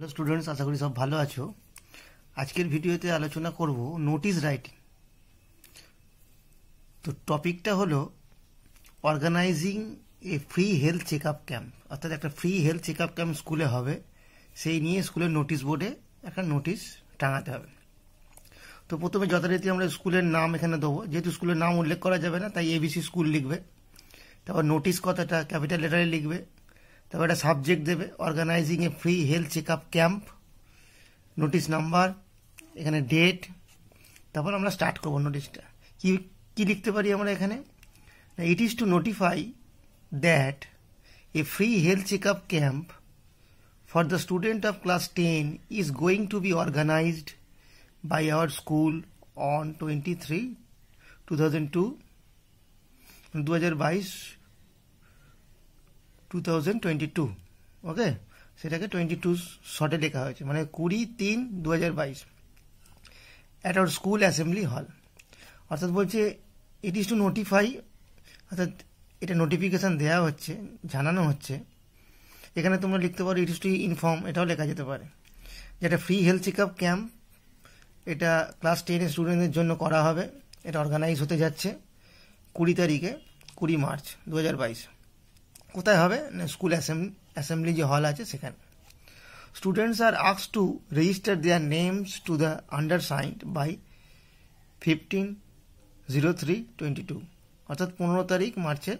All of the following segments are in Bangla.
হ্যালো স্টুডেন্টস আশা করি সব ভালো আছো আজকের ভিডিওতে আলোচনা করব নোটিস রাইটিং তো টপিকটা হলো organizing a free health check up camp অর্থাৎ একটা free health check up camp স্কুলে হবে সেই নিয়ে স্কুলের নোটিশ বোর্ডে একটা নোটিশ টাঙাতে হবে তো প্রথমে যথারীতি আমরা স্কুলের নাম এখানে দেবো যেহেতু স্কুলের নাম উল্লেখ করা যাবে না তাই এবিসি স্কুল লিখবে তারপর নোটিশ কথাটা ক্যাপিটাল লেটারে লিখবে তারপর একটা সাবজেক্ট দেবে organizing a free health check up camp notice number এখানে ডেট তারপর আমরা স্টার্ট করবো নোটিশটা কি কি লিখতে পারি আমরা এখানে it is to notify that a free health check up camp ten is going to be organized by our school on twenty three two thousand two দু হাজার বাইশ two thousand twenty two okay সেটাকে টোয়েন্টি টু শর্টে লেখা হয়েছে মানে কুড়ি তিন দু হাজার বাইশ অ্যাট আওয়ার স্কুল অ্যাসেম্বলি হল অর্থাৎ বলছে ইট ইজ টু নোটিফাই অর্থাৎ এটা নোটিফিকেশান দেওয়া হচ্ছে জানানো হচ্ছে এখানে তোমরা লিখতে পারো ইট ইস টু ইনফর্ম এটাও লেখা যেতে পারে যেটা ফ্রি হেলথ চেকআপ ক্যাম্প এটা ক্লাস টেনের স্টুডেন্টদের জন্য করা হবে এটা অর্গানাইজ হতে যাচ্ছে কুড়ি তারিখে কুড়ি মার্চ দু হাজার বাইশ কোথায় হবে স্কুল অ্যাসেম্বলি যে হল আছে সেখানে স্টুডেন্টস আর আক্স to register their names to the undersigned by fifteen zero three twenty two অর্থাৎ পনেরো তারিখ মার্চের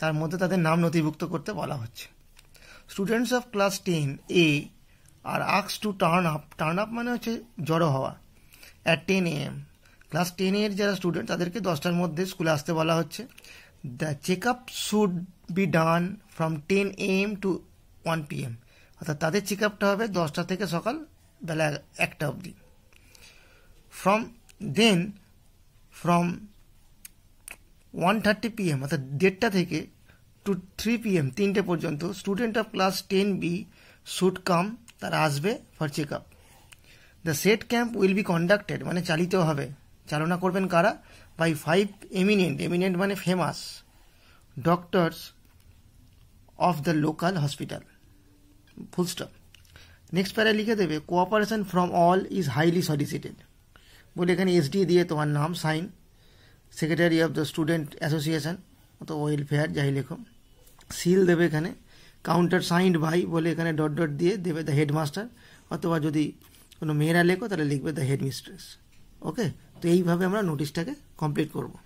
তার মধ্যে তাদের নাম নথিভুক্ত করতে বলা হচ্ছে students of class ten are আক্স to turn up turn up মানে হচ্ছে জড়ো হওয়া at ten A M class ten এর যারা স্টুডেন্ট তাদেরকে দশটার মধ্যে স্কুলে আসতে বলা হচ্ছে the checkup should be done from ten M to one P M অর্থাৎ তাদের চেক আপটা হবে দশটা থেকে সকাল বেলা একটা অবধি from then from one thirty P M অর্থাৎ দেড়টা থেকে টু থ্রি পি এম তিনটে পর্যন্ত student of class ten B should come তারা আসবে for check up the set camp will be conducted মানে চালিত হবে চালনা করবেন কারা বাই ফাইভ এমিনেন্ট এমিনেন্ট মানে famous doctors of the local hospital full stop next para লিখে দেবে cooperation from all is highly solicited বলে এখানে এসডি দিয়ে তোমার নাম sign secretary of the student association অত ওয়েলফেয়ার যাই লেখো সিল দেবে এখানে কাউন্টার সাইন্ড ভাই বলে এখানে ডট ডট দিয়ে দেবে দ্য হেডমাস্টার অথবা যদি কোনো মেয়েরা লেখো তাহলে লিখবে দ্য হেড মিস্ট্রেস ওকে তো এইভাবে আমরা নোটিশটাকে কমপ্লিট করবো